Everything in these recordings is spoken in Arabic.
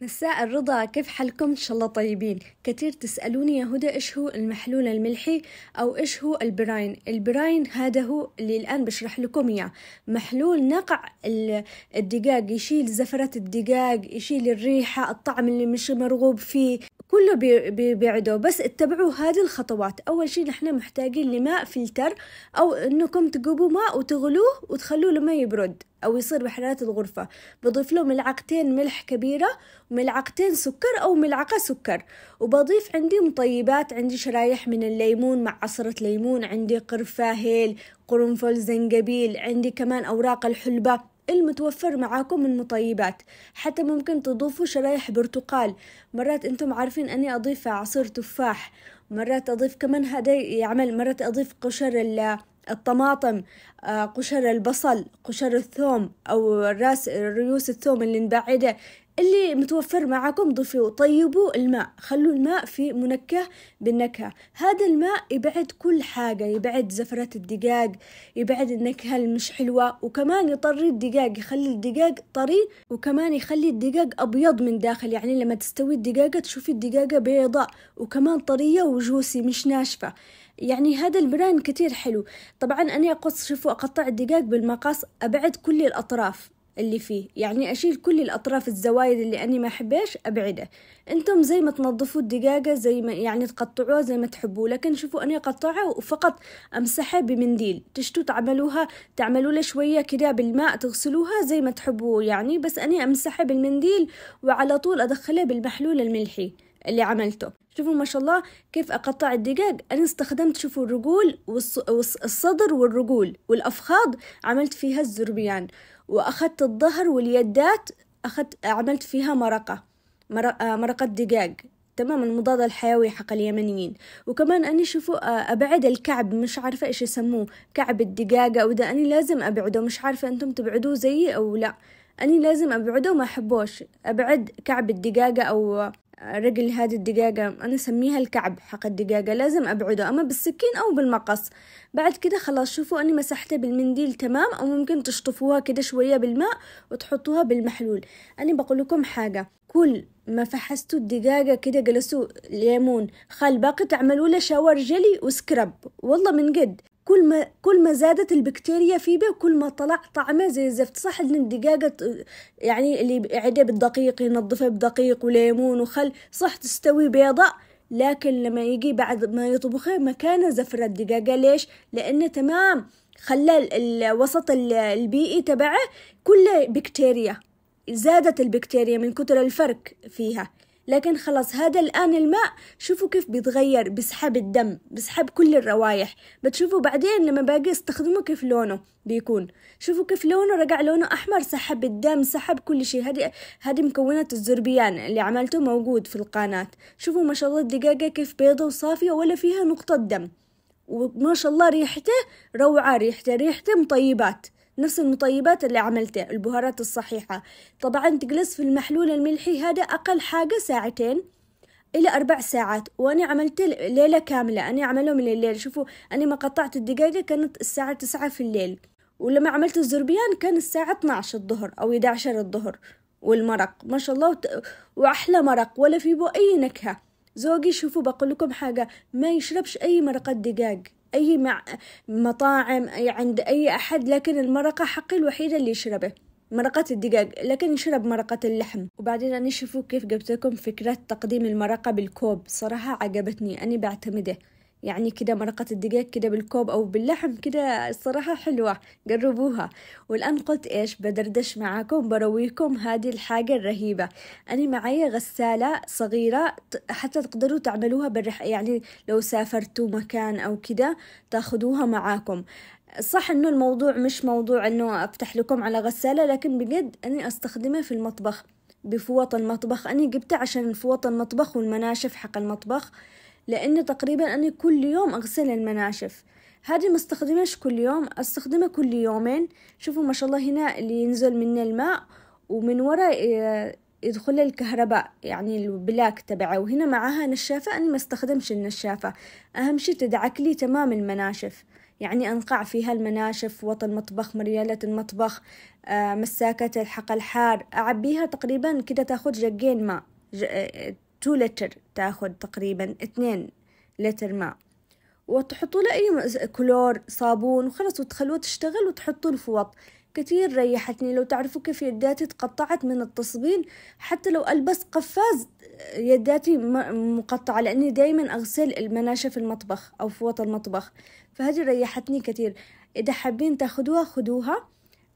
مساء الرضا كيف حالكم ان شاء الله طيبين كثير تسالوني يا هدى ايش هو المحلول الملحي او ايش هو البراين البراين هذا هو اللي الان بشرح لكم اياه محلول نقع الدجاج يشيل زفرة الدجاج يشيل الريحة الطعم اللي مش مرغوب فيه كله بيبعده بس اتبعوا هذه الخطوات أول شي نحن محتاجين لماء فلتر أو أنكم تجيبوا ماء وتغلوه وتخلوه لما يبرد أو يصير بحرارة الغرفة بضيف له ملعقتين ملح كبيرة وملعقتين سكر أو ملعقة سكر وبضيف عندي مطيبات عندي شرايح من الليمون مع عصرة ليمون عندي قرفة هيل قرنفل زنجبيل عندي كمان أوراق الحلبة المتوفر معاكم من مطيبات حتى ممكن تضيفوا شرايح برتقال مرات انتم عارفين اني اضيف عصير تفاح مرات اضيف كمان هذا يعمل مرات اضيف قشر الطماطم آه، قشر البصل قشر الثوم أو راس ريوس الثوم اللي نبعده اللي متوفر معكم ضيفوه طيبوا الماء خلوا الماء في منكه بالنكهة هذا الماء يبعد كل حاجة يبعد زفرة الدجاج يبعد النكهة المش حلوة وكمان يطري الدجاج يخلي الدجاج طري وكمان يخلي الدجاج أبيض من داخل يعني لما تستوي الدجاجة تشوفي الدجاجة بيضاء وكمان طرية وجوسي مش ناشفة يعني هذا البراند كتير حلو طبعا أنا أقص شوفوا أقطع الدقاق بالمقص أبعد كل الأطراف اللي فيه يعني أشيل كل الأطراف الزوايد اللي أنا ما أحبش أبعده أنتم زي ما تنظفوا الدقاقة زي ما يعني تقطعوها زي ما تحبوا لكن شوفوا أنا أقطعها وفقط أمسحها بمنديل تشتوا تعملوها تعملوا له شوية كده بالماء تغسلوها زي ما تحبوا يعني بس أنا أمسحها بالمنديل وعلى طول أدخلها بالمحلول الملحي اللي عملته شوفوا ما شاء الله كيف أقطع الدقاق أنا استخدمت شوفوا الرجول والصدر والرجول والافخاض عملت فيها الزربيان وأخذت الظهر واليدات أخذت عملت فيها مرقة آه، مرقة دقاق تمام المضاد الحيوي حق اليمنيين وكمان أني شوفوا آه، أبعد الكعب مش عارفة إيش يسموه كعب الدجاجة أو ده أني لازم أبعده مش عارفة أنتم تبعدوه زيي أو لأ أني لازم أبعده ما أحبوش أبعد كعب الدجاجة أو رجل هذه الدجاجة أنا أسميها الكعب حق الدجاجة لازم أبعده أما بالسكين أو بالمقص بعد كده خلاص شوفوا أني مسحتها بالمنديل تمام أو ممكن تشطفوها كده شوية بالماء وتحطوها بالمحلول أنا بقول لكم حاجة كل ما فحستوا الدجاجة كده جلسوا ليمون خل باقي تعملوا له شاور جلي وسكرب والله من جد كل ما كل ما زادت البكتيريا فيه كل ما طلع طعمه زي الزفت صح ان الدقاقة يعني اللي يعده بالدقيق ينظفه بدقيق وليمون وخل صح تستوي بيضة لكن لما يجي بعد ما يطبخه مكانه زفرة الدقاقة ليش؟ لأنه تمام خلى الوسط البيئي تبعه كله بكتيريا زادت البكتيريا من كتر الفرق فيها لكن خلاص هذا الآن الماء شوفوا كيف بيتغير بسحب الدم بسحب كل الروايح بتشوفوا بعدين لما باجي استخدمه كيف لونه بيكون شوفوا كيف لونه رجع لونه أحمر سحب الدم سحب كل شيء هذه هذه مكونات الزربيان اللي عملته موجود في القناة شوفوا ما شاء الله الدجاجة كيف بيضة وصافية ولا فيها نقطة دم وما شاء الله ريحته روعة ريحته ريحته مطيبات نفس المطيبات اللي عملته البهارات الصحيحة طبعا تجلس في المحلول الملحي هذا أقل حاجة ساعتين إلى أربع ساعات وأنا عملت ليلة كاملة أنا عمله من الليل شوفوا أنا ما قطعت الدجاجة كانت الساعة تسعة في الليل ولما عملت الزربيان كان الساعة 12 الظهر أو 11 الظهر والمرق ما شاء الله وت... وأحلى مرق ولا في بو أي نكهة زوجي شوفوا بقول لكم حاجة ما يشربش أي مرقة دقاق أي مع مطاعم أي عند أي أحد لكن المرقة حقي الوحيدة اللي يشربه مرقة الدجاج لكن يشرب مرقة اللحم وبعدين نشوفوا كيف جبت لكم فكرة تقديم المرقة بالكوب صراحة عجبتني أنا بعتمده يعني كده مرقة الدقيق كده بالكوب أو باللحم كده الصراحة حلوة جربوها والآن قلت إيش بدردش معاكم برويكم هذه الحاجة الرهيبة أنا معايا غسالة صغيرة حتى تقدروا تعملوها بالرح يعني لو سافرتوا مكان أو كده تاخدوها معاكم صح انه الموضوع مش موضوع انه افتح لكم على غسالة لكن بجد اني استخدمه في المطبخ بفوط المطبخ أنا جبتها عشان فوط المطبخ والمناشف حق المطبخ لأني تقريبا أنا كل يوم أغسل المناشف هذه ما استخدمهاش كل يوم استخدمها كل يومين شوفوا ما شاء الله هنا اللي ينزل منه الماء ومن وراء آه، يدخل الكهرباء يعني البلاك تبعه وهنا معاها نشافة أنا ما استخدمش النشافة أهم شي تدعك لي تمام المناشف يعني أنقع فيها المناشف وط المطبخ مريالة المطبخ آه، مساكات الحق الحار أعبيها تقريبا كده تاخد جقين ماء تو لتر تاخذ تقريبا اثنين لتر ماء وتحطوا له أي كلور صابون وخلص وتخلوه تشتغل وتحطوا الفوط كثير ريحتني لو تعرفوا كيف يداتي تقطعت من التصبين حتى لو ألبس قفاز يداتي مقطعة لأني دايما أغسل المناشف المطبخ أو فوط المطبخ فهذه ريحتني كثير إذا حابين تاخذوها خذوها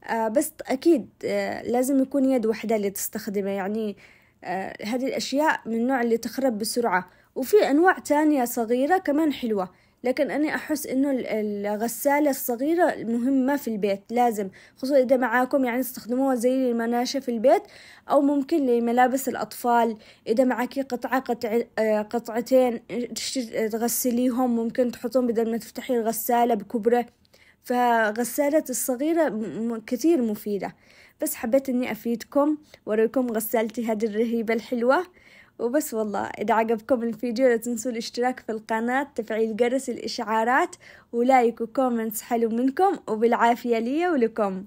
آه بس أكيد آه لازم يكون يد واحدة اللي تستخدمها يعني آه، هذه الأشياء من النوع اللي تخرب بسرعة وفي أنواع تانية صغيرة كمان حلوة لكن أنا أحس إنه الغسالة الصغيرة مهمة في البيت لازم خصوصا إذا معاكم يعني استخدموها زي المناشة في البيت أو ممكن لملابس الأطفال إذا معاكي قطعة قطع آه، قطعتين تغسليهم ممكن تحطون بدل ما تفتحي الغسالة بكبرة فغسالة الصغيرة كثير مفيدة بس حبيت اني افيدكم واوريكم غسالتي هذه الرهيبة الحلوة وبس والله إذا عجبكم الفيديو لا تنسوا الاشتراك في القناة تفعيل جرس الإشعارات ولايك وكومنتس حلو منكم وبالعافية لي ولكم